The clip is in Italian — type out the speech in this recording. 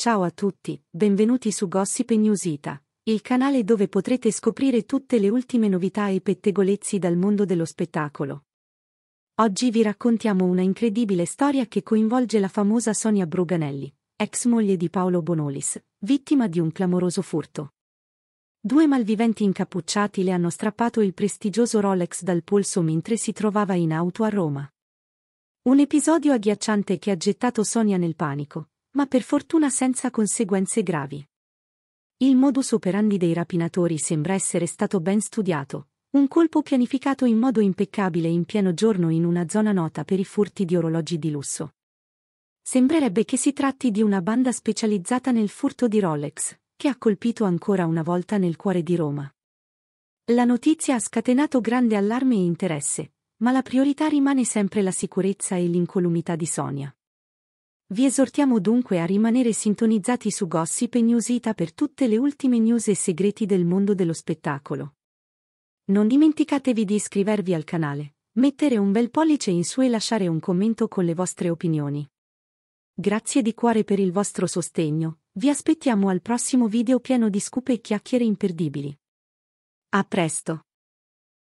Ciao a tutti, benvenuti su Gossip News Ita, il canale dove potrete scoprire tutte le ultime novità e pettegolezzi dal mondo dello spettacolo. Oggi vi raccontiamo una incredibile storia che coinvolge la famosa Sonia Bruganelli, ex moglie di Paolo Bonolis, vittima di un clamoroso furto. Due malviventi incappucciati le hanno strappato il prestigioso Rolex dal polso mentre si trovava in auto a Roma. Un episodio agghiacciante che ha gettato Sonia nel panico, ma per fortuna senza conseguenze gravi. Il modus operandi dei rapinatori sembra essere stato ben studiato, un colpo pianificato in modo impeccabile in pieno giorno in una zona nota per i furti di orologi di lusso. Sembrerebbe che si tratti di una banda specializzata nel furto di Rolex, che ha colpito ancora una volta nel cuore di Roma. La notizia ha scatenato grande allarme e interesse, ma la priorità rimane sempre la sicurezza e l'incolumità di Sonia. Vi esortiamo dunque a rimanere sintonizzati su Gossip e News per tutte le ultime news e segreti del mondo dello spettacolo. Non dimenticatevi di iscrivervi al canale, mettere un bel pollice in su e lasciare un commento con le vostre opinioni. Grazie di cuore per il vostro sostegno, vi aspettiamo al prossimo video pieno di scoop e chiacchiere imperdibili. A presto!